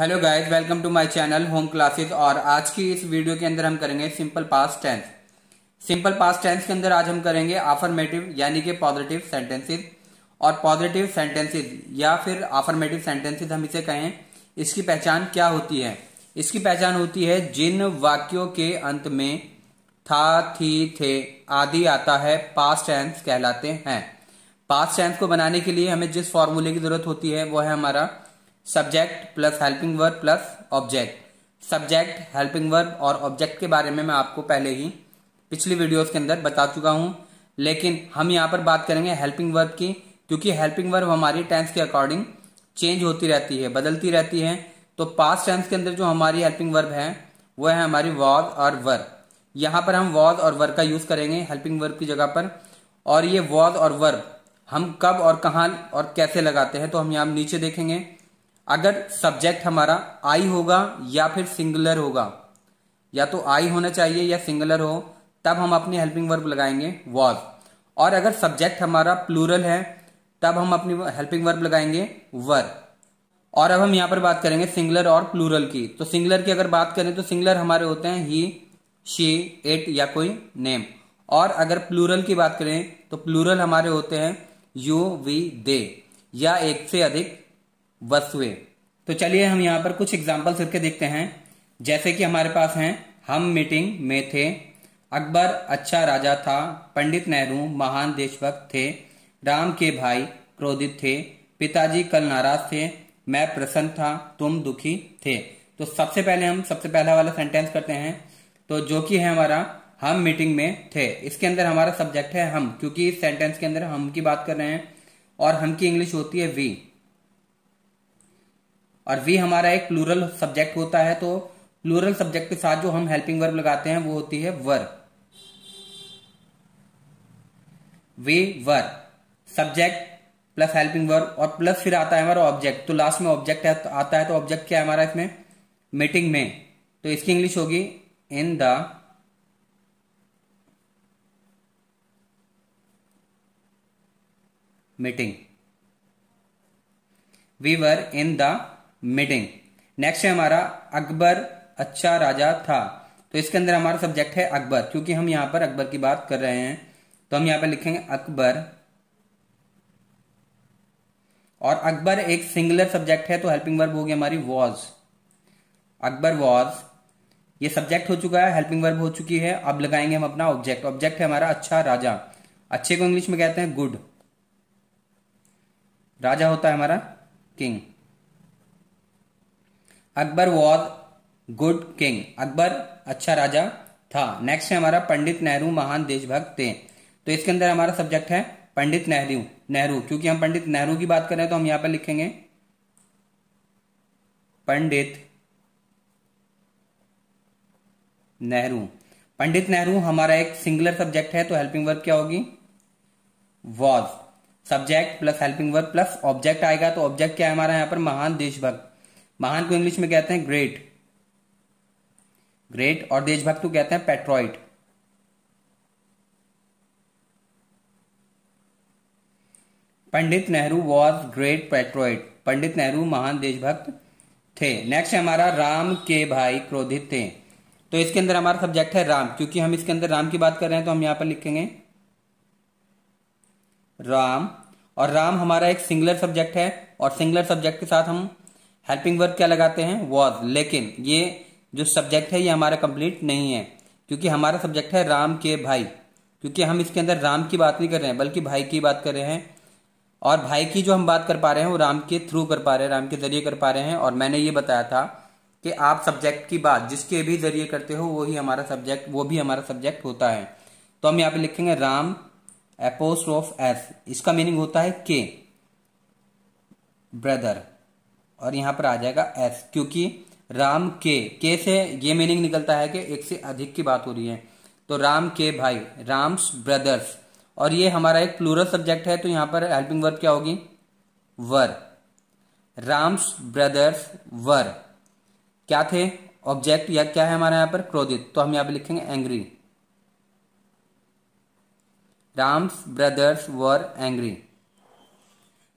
hello guys welcome to my channel home classes और आज की इस वीडियो के अंदर हम करेंगे simple past tense simple past tense के अंदर आज हम करेंगे आफर्मेटिव यानी कि पॉजिटिव सेंटेंसेस और पॉजिटिव सेंटेंसेस या फिर आफर्मेटिव सेंटेंसेस हम इसे कहें इसकी पहचान क्या होती है इसकी पहचान होती है जिन वाक्यों के अंत में था थी थे आदि आता है पास्ट टेंस कहलाते हैं पास्ट टेंस को बनाने के लिए हमें जिस फॉर्मूले की जरूरत होती है वो है हमारा subject plus helping verb plus object subject helping verb और ऑब्जेक्ट के बारे में मैं आपको पहले ही पिछली वीडियोस के अंदर बता चुका हूँ लेकिन हम यहाँ पर बात करेंगे हेल्पिंग वर्ब की क्योंकि हेल्पिंग वर्ब हमारी टेंस के अकॉर्डिंग चेंज होती रहती है बदलती रहती है तो पास्ट टेंस के अंदर जो हमारी हेल्पिंग वर्ब है वह है हमारी वॉज और वर्ग यहाँ पर हम वॉज और वर्ग का यूज़ करेंगे हेल्पिंग वर्ब की जगह पर और ये वॉज और वर्ब हम कब और कहाँ और कैसे लगाते हैं तो हम यहाँ नीचे देखेंगे अगर सब्जेक्ट हमारा आई होगा या फिर सिंगुलर होगा या तो आई होना चाहिए या सिंगुलर हो तब हम अपनी हेल्पिंग वर्ब लगाएंगे वॉज और अगर सब्जेक्ट हमारा प्लूरल है तब हम अपनी हेल्पिंग वर्ब लगाएंगे वर और अब हम यहां पर बात करेंगे सिंगुलर और प्लूरल की तो सिंगुलर की अगर बात करें तो सिंगुलर हमारे होते हैं ही शी इट या कोई नेम और अगर प्लूरल की बात करें तो प्लूरल हमारे होते हैं यू वी दे या एक से अधिक वसुए तो चलिए हम यहाँ पर कुछ एग्जाम्पल करके देखते हैं जैसे कि हमारे पास हैं हम मीटिंग में थे अकबर अच्छा राजा था पंडित नेहरू महान देशभक्त थे राम के भाई क्रोधित थे पिताजी कल नाराज थे मैं प्रसन्न था तुम दुखी थे तो सबसे पहले हम सबसे पहला वाला सेंटेंस करते हैं तो जो कि है हमारा हम मीटिंग में थे इसके अंदर हमारा सब्जेक्ट है हम क्योंकि इस सेंटेंस के अंदर हम की बात कर रहे हैं और हम की इंग्लिश होती है वी और वी हमारा एक प्लूरल सब्जेक्ट होता है तो प्लूरल सब्जेक्ट के साथ जो हम हेल्पिंग वर्ब लगाते हैं वो होती है were we were subject plus helping verb और प्लस फिर आता है हमारा ऑब्जेक्ट तो लास्ट में ऑब्जेक्ट तो आता है तो ऑब्जेक्ट क्या है हमारा इसमें मीटिंग में तो इसकी इंग्लिश होगी in the meeting we were in the meeting next है हमारा अकबर अच्छा राजा था तो इसके अंदर हमारा सब्जेक्ट है अकबर क्योंकि हम यहां पर अकबर की बात कर रहे हैं तो हम यहां पर लिखेंगे अकबर और अकबर एक सिंगुलर सब्जेक्ट है तो हेल्पिंग वर्ब होगी हमारी वॉज अकबर वॉज ये सब्जेक्ट हो चुका है हेल्पिंग वर्ब हो चुकी है अब लगाएंगे हम अपना ऑब्जेक्ट ऑब्जेक्ट है हमारा अच्छा राजा अच्छे को इंग्लिश में कहते हैं गुड राजा होता है हमारा king Akbar was good king Akbar अच्छा राजा था नेक्स्ट है हमारा पंडित नेहरू महान देशभक्त थे तो इसके अंदर हमारा सब्जेक्ट है पंडित नेहरू नेहरू क्योंकि हम पंडित नेहरू की बात कर रहे हैं तो हम यहां पर लिखेंगे पंडित नेहरू पंडित नेहरू हमारा एक सिंगुलर सब्जेक्ट है तो हेल्पिंग वर्ब क्या होगी was subject plus helping verb plus object आएगा तो ऑब्जेक्ट क्या है हमारा यहाँ पर महान देशभक्त महान को इंग्लिश में कहते हैं ग्रेट ग्रेट और देशभक्त को कहते हैं patriot Pandit Nehru was great patriot Pandit Nehru महान देशभक्त थे नेक्स्ट है हमारा राम के भाई क्रोधित थे तो इसके अंदर हमारा सब्जेक्ट है राम क्योंकि हम इसके अंदर राम की बात कर रहे हैं तो हम यहां पर लिखेंगे राम और राम हमारा एक सिंगुलर सब्जेक्ट है और सिंगुलर सब्जेक्ट के साथ हम हेल्पिंग वर्ब क्या लगाते हैं वॉज लेकिन ये जो सब्जेक्ट है ये हमारा कंप्लीट नहीं है क्योंकि हमारा सब्जेक्ट है राम के भाई क्योंकि हम इसके अंदर राम की बात नहीं कर रहे हैं बल्कि भाई की बात कर रहे हैं और भाई की जो हम बात कर पा रहे हैं वो राम के थ्रू कर पा रहे हैं राम के जरिए कर पा रहे हैं और मैंने ये बताया था कि आप सब्जेक्ट की बात जिसके भी जरिए करते हो वही हमारा सब्जेक्ट वो भी हमारा सब्जेक्ट होता है तो हम यहाँ पे लिखेंगे राम एपोस्ट्रोफ एस इसका मीनिंग होता है के ब्रदर और यहाँ पर आ जाएगा एस क्योंकि राम के के से ये मीनिंग निकलता है कि एक से अधिक की बात हो रही है तो राम के भाई राम्स ब्रदर्स और ये हमारा एक प्लूरल सब्जेक्ट है तो यहाँ पर हेल्पिंग वर्ब क्या होगी वर राम्स ब्रदर्स वर क्या थे ऑब्जेक्ट या क्या है हमारे यहाँ पर क्रोधित तो हम यहाँ पर लिखेंगे angry Ram's brothers were angry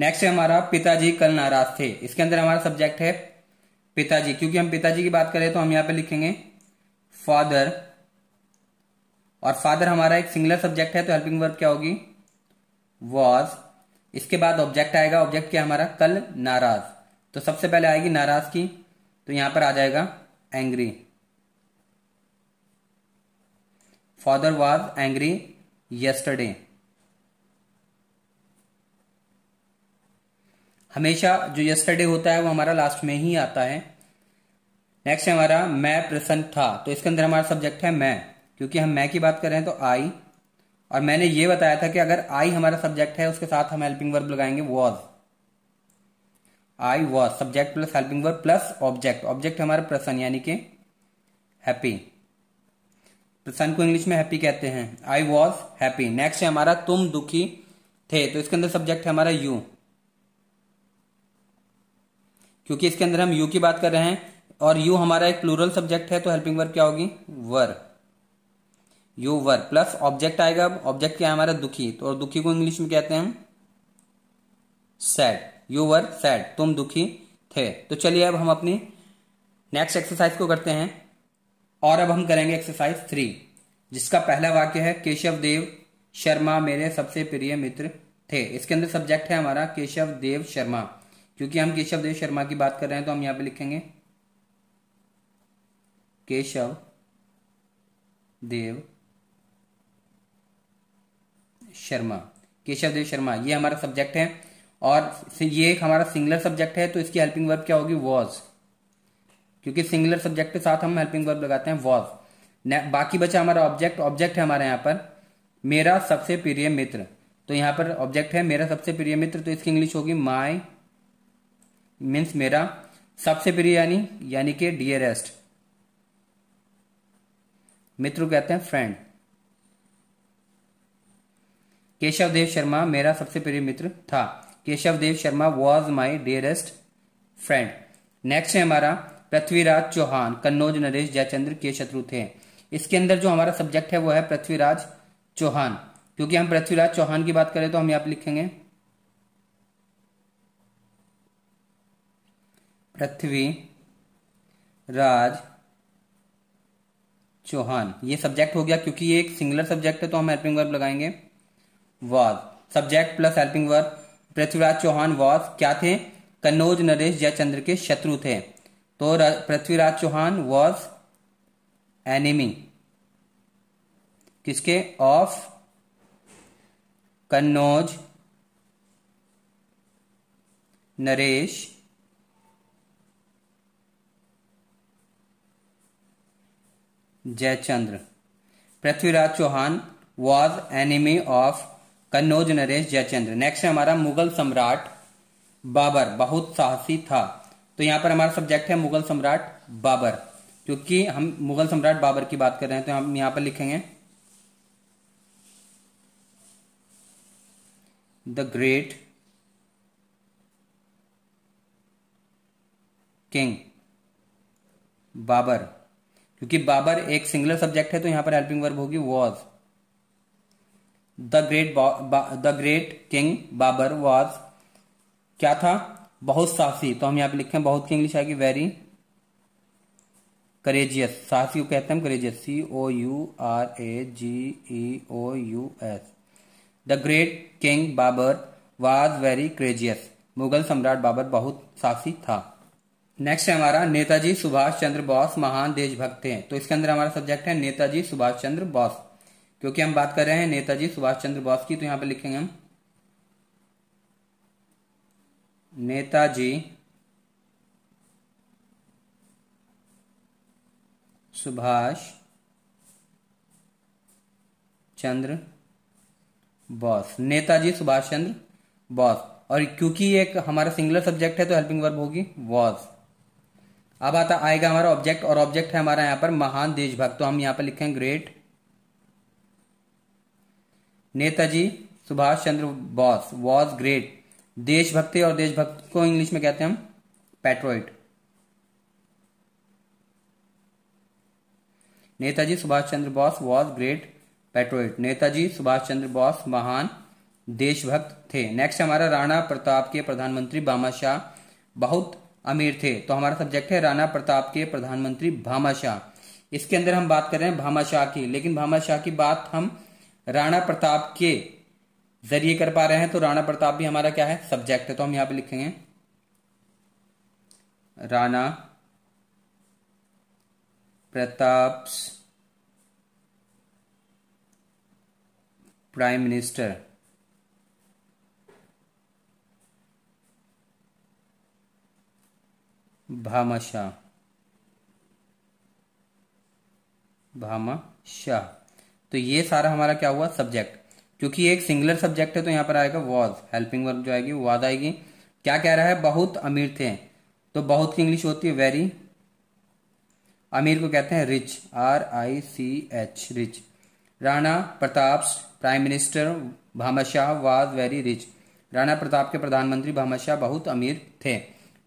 next है हमारा पिताजी कल नाराज थे इसके अंदर हमारा सब्जेक्ट है पिताजी क्योंकि हम पिताजी की बात करें तो हम यहाँ पे लिखेंगे फादर और फादर हमारा एक सिंगलर सब्जेक्ट है तो हेल्पिंग वर्ब क्या होगी वॉज इसके बाद ऑब्जेक्ट आएगा ऑब्जेक्ट क्या हमारा कल नाराज तो सबसे पहले आएगी नाराज की तो यहां पर आ जाएगा angry father was angry yesterday हमेशा जो यस्टरडे होता है वो हमारा लास्ट में ही आता है नेक्स्ट है हमारा मैं प्रसन्न था तो इसके अंदर हमारा सब्जेक्ट है मैं क्योंकि हम मैं की बात कर रहे हैं तो आई और मैंने ये बताया था कि अगर आई हमारा सब्जेक्ट है उसके साथ हम हेल्पिंग वर्ब लगाएंगे was I was subject plus helping verb plus object object हमारा प्रसन्न यानी कि हैप्पी प्रसन्न को इंग्लिश में हैप्पी कहते हैं आई वॉज हैप्पी नेक्स्ट है हमारा तुम दुखी थे तो इसके अंदर सब्जेक्ट है हमारा यू क्योंकि इसके अंदर हम यू की बात कर रहे हैं और यू हमारा एक प्लूरल सब्जेक्ट है तो हेल्पिंग वर्ब क्या होगी were you were plus object आएगा अब ऑब्जेक्ट क्या है हमारा दुखी तो और दुखी को इंग्लिश में कहते हैं हम सैड यू वर सैड तुम दुखी थे तो चलिए अब हम अपनी नेक्स्ट एक्सरसाइज को करते हैं और अब हम करेंगे एक्सरसाइज थ्री जिसका पहला वाक्य है केशव देव शर्मा मेरे सबसे प्रिय मित्र थे इसके अंदर सब्जेक्ट है हमारा केशव देव शर्मा क्योंकि हम केशव देव शर्मा की बात कर रहे हैं तो हम यहाँ पे लिखेंगे केशव देव शर्मा केशव देव शर्मा ये हमारा सब्जेक्ट है और ये एक हमारा सिंगलर सब्जेक्ट है तो इसकी हेल्पिंग वर्ब क्या होगी वॉज क्योंकि सिंगलर सब्जेक्ट के साथ हम हेल्पिंग वर्ब लगाते हैं वॉज बाकी बचा हमारा ऑब्जेक्ट ऑब्जेक्ट है हमारे यहाँ पर मेरा सबसे प्रिय मित्र तो यहां पर ऑब्जेक्ट है मेरा सबसे प्रिय मित्र तो इसकी इंग्लिश होगी माई मीन्स मेरा सबसे प्रिय यानी यानी कि डियरेस्ट मित्र कहते हैं फ्रेंड केशव देव शर्मा मेरा सबसे प्रिय मित्र था Keshav Dev Sharma was my dearest friend next है हमारा पृथ्वीराज चौहान कन्नौज नरेश जयचंद्र के शत्रु थे इसके अंदर जो हमारा सब्जेक्ट है वो है पृथ्वीराज चौहान क्योंकि हम पृथ्वीराज चौहान की बात करें तो हम यहाँ पर लिखेंगे पृथ्वी राज चौहान ये सब्जेक्ट हो गया क्योंकि ये एक सिंगुलर सब्जेक्ट है तो हम हेल्पिंग वर्ब लगाएंगे was subject plus helping verb Prithviraj Chauhan was क्या थे कन्नौज नरेश जयचंद्र के शत्रु थे तो पृथ्वीराज चौहान वॉज एनिमी किसके of Kannauj Naresh Jayachandra Prithviraj Chauhan was enemy of Kannauj Naresh Jayachandra next है हमारा मुगल सम्राट बाबर बहुत साहसी था तो यहाँ पर हमारा सब्जेक्ट है मुगल सम्राट बाबर क्योंकि हम मुगल सम्राट बाबर की बात कर रहे हैं तो हम यहां पर लिखेंगे द ग्रेट किंग बाबर क्योंकि बाबर एक सिंगुलर सब्जेक्ट है तो यहां पर हेल्पिंग वर्ब होगी was the great the great king Babur was क्या था बहुत साहसी तो हम यहाँ पे लिखे बहुत की इंग्लिश आएगी वेरी करेजियस साहसी को कहते हैं courageous C O U R A G E O U S the great king Babur was very courageous Mughal सम्राट बाबर बहुत साहसी था नेक्स्ट है हमारा नेताजी सुभाष चंद्र बोस महान देशभक्त हैं तो इसके अंदर हमारा सब्जेक्ट है नेताजी सुभाष चंद्र बोस क्योंकि हम बात कर रहे हैं नेताजी सुभाष चंद्र बोस की तो यहां पर लिखेंगे हम नेताजी सुभाष चंद्र बॉस नेताजी सुभाष चंद्र बॉस और क्योंकि एक हमारा सिंगुलर सब्जेक्ट है तो हेल्पिंग वर्ब होगी वॉज अब आता आएगा हमारा ऑब्जेक्ट और ऑब्जेक्ट है हमारा यहां पर महान देशभक्त तो हम यहाँ पर लिखे great Netaji Subhash Chandra Bose was great देशभक्ति और देशभक्त को इंग्लिश में कहते हैं हम patriot Netaji Subhash Chandra Bose was great patriot Netaji Subhash Chandra Bose महान देशभक्त थे नेक्स्ट हमारा राणा प्रताप के प्रधानमंत्री बामा शाह बहुत अमीर थे तो हमारा सब्जेक्ट है राणा प्रताप के प्रधानमंत्री भामाशाह इसके अंदर हम बात कर रहे हैं भामाशाह की लेकिन भामाशाह की बात हम राणा प्रताप के जरिए कर पा रहे हैं तो राणा प्रताप भी हमारा क्या है सब्जेक्ट है तो हम यहां पे लिखेंगे राणा प्रताप प्राइम मिनिस्टर भामाशाह भामाशाह तो ये सारा हमारा क्या हुआ सब्जेक्ट क्योंकि एक सिंगुलर सब्जेक्ट है तो यहाँ पर आएगा वॉज हेल्पिंग वर्ब जो आएगी वाज आएगी क्या कह रहा है बहुत अमीर थे तो बहुत की इंग्लिश होती है वेरी अमीर को कहते हैं rich R I C H rich Rana Pratap prime minister Bhamashah was very rich Rana Pratap के प्रधानमंत्री भामाशाह बहुत अमीर थे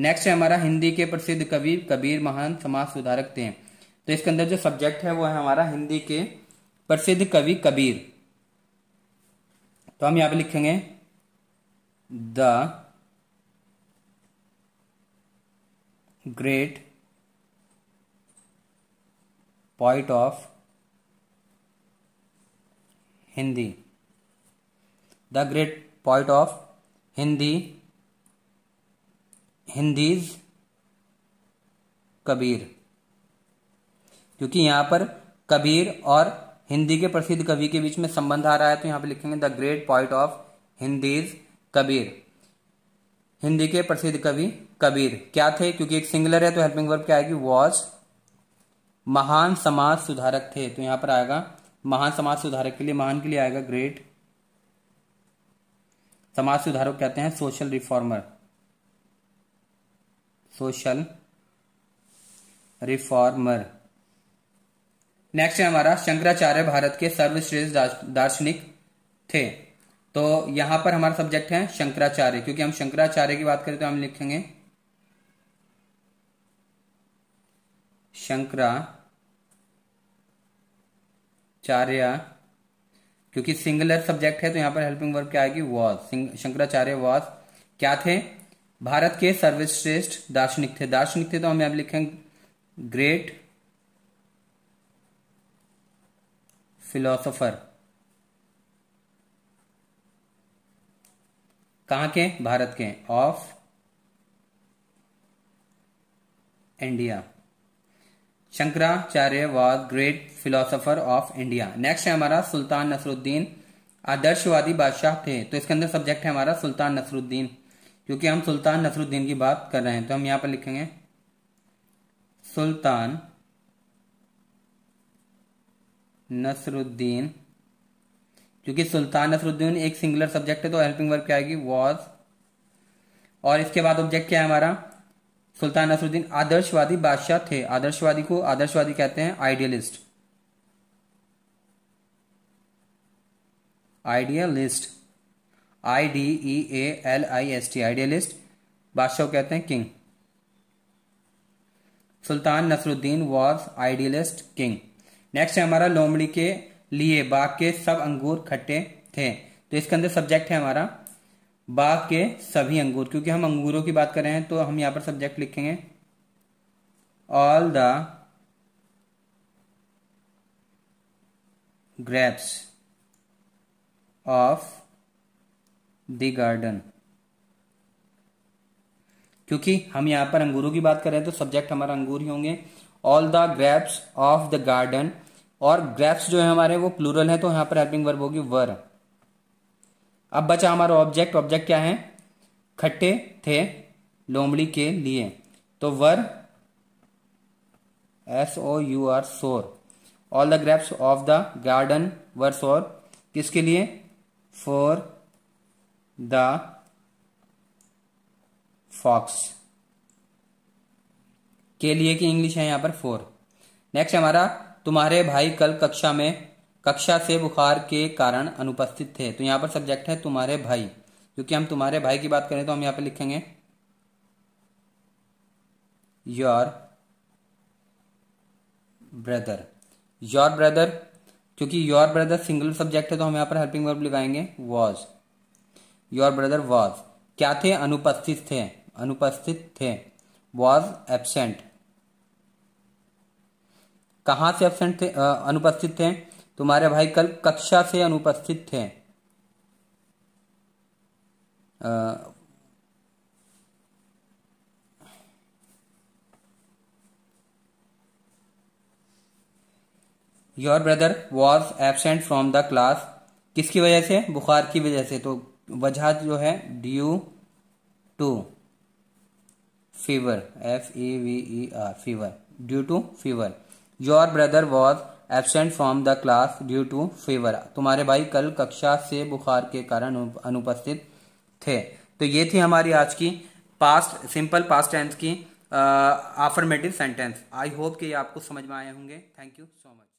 नेक्स्ट है हमारा हिंदी के प्रसिद्ध कवि कबीर महान समाज सुधारक थे तो इसके अंदर जो सब्जेक्ट है वो है हमारा हिंदी के प्रसिद्ध कवि कबीर तो हम यहां पे लिखेंगे the great poet of Hindi the great poet of Hindi Hindi's Kabir क्योंकि यहां पर कबीर और हिंदी के प्रसिद्ध कवि के बीच में संबंध आ रहा है तो यहां पे लिखेंगे the great poet of Hindi's Kabir Hindi के प्रसिद्ध कवि कबीर क्या थे क्योंकि एक सिंगलर है तो हेल्पिंग वर्ब क्या आएगी वॉज महान समाज सुधारक थे तो यहां पर आएगा महान समाज सुधारक के लिए महान के लिए आएगा ग्रेट समाज सुधारक कहते हैं social reformer social reformer next है हमारा शंकराचार्य भारत के सर्वश्रेष्ठ दार्शनिक थे तो यहां पर हमारा सब्जेक्ट है शंकराचार्य क्योंकि हम शंकराचार्य की बात करें तो हम लिखेंगे शंकराचार्य क्योंकि सिंगुलर सब्जेक्ट है तो यहां पर हेल्पिंग वर्ब क्या आएगी वॉज शंकराचार्य वॉज क्या थे भारत के सर्वश्रेष्ठ दार्शनिक थे दार्शनिक थे तो हम यहां लिखेंगे ग्रेट फिलोसोफर कहां के भारत के of India Shankaracharya was great philosopher of India next है हमारा सुल्तान नसरुद्दीन आदर्शवादी बादशाह थे तो इसके अंदर सब्जेक्ट है हमारा सुल्तान नसरुद्दीन क्योंकि हम सुल्तान नसरुद्दीन की बात कर रहे हैं तो हम यहां पर लिखेंगे सुल्तान नसरुद्दीन क्योंकि सुल्तान नसरुद्दीन एक सिंगुलर सब्जेक्ट है तो हेल्पिंग वर्ब क्या आएगी वॉज और इसके बाद ऑब्जेक्ट क्या है हमारा सुल्तान नसरुद्दीन आदर्शवादी बादशाह थे आदर्शवादी को आदर्शवादी कहते हैं idealist idealist I D E A L I S T idealist बादशाह कहते हैं king Sultan Nasiruddin was idealist king next है हमारा लोमड़ी के लिए बाघ के सब अंगूर खट्टे थे तो इसके अंदर सब्जेक्ट है हमारा बाघ के सभी अंगूर क्योंकि हम अंगूरों की बात कर रहे हैं तो हम यहां पर सब्जेक्ट लिखेंगे all the grapes of the garden क्योंकि हम यहां पर अंगूरों की बात कर रहे हैं तो सब्जेक्ट हमारा अंगूर ही होंगे all the grapes of the garden और ग्रेप्स जो है हमारे वो प्लूरल है तो यहां पर हेल्पिंग वर्ब होगी वर अब बचा हमारा ऑब्जेक्ट ऑब्जेक्ट क्या है खट्टे थे लोमड़ी के लिए तो were S O U R sour all the grapes of the garden were sour किसके लिए फॉर the फॉक्स के लिए की इंग्लिश है यहां पर फोर नेक्स्ट हमारा तुम्हारे भाई कल कक्षा में कक्षा से बुखार के कारण अनुपस्थित थे तो यहां पर सब्जेक्ट है तुम्हारे भाई क्योंकि हम तुम्हारे भाई की बात करें तो हम यहां पर लिखेंगे योर ब्रदर योर ब्रदर क्योंकि योर ब्रदर सिंगल सब्जेक्ट है तो हम यहाँ पर हेल्पिंग वर्ब लगाएंगे वॉज योर ब्रदर वॉज क्या थे अनुपस्थित थे अनुपस्थित थे वॉज एबसेंट कहाँ से एबसेंट थे आ, अनुपस्थित थे तुम्हारे भाई कल कक्षा से अनुपस्थित थे your brother was absent from the class किसकी वजह से बुखार की वजह से तो वजह जो है due to fever F E V E R fever due to fever your brother was absent from the class due to fever तुम्हारे भाई कल कक्षा से बुखार के कारण अनुपस्थित थे तो ये थी हमारी आज की पास्ट सिंपल पास्ट टेंस की आफर्मेटिव सेंटेंस आई होप कि ये आपको समझ में आए होंगे थैंक यू सो मच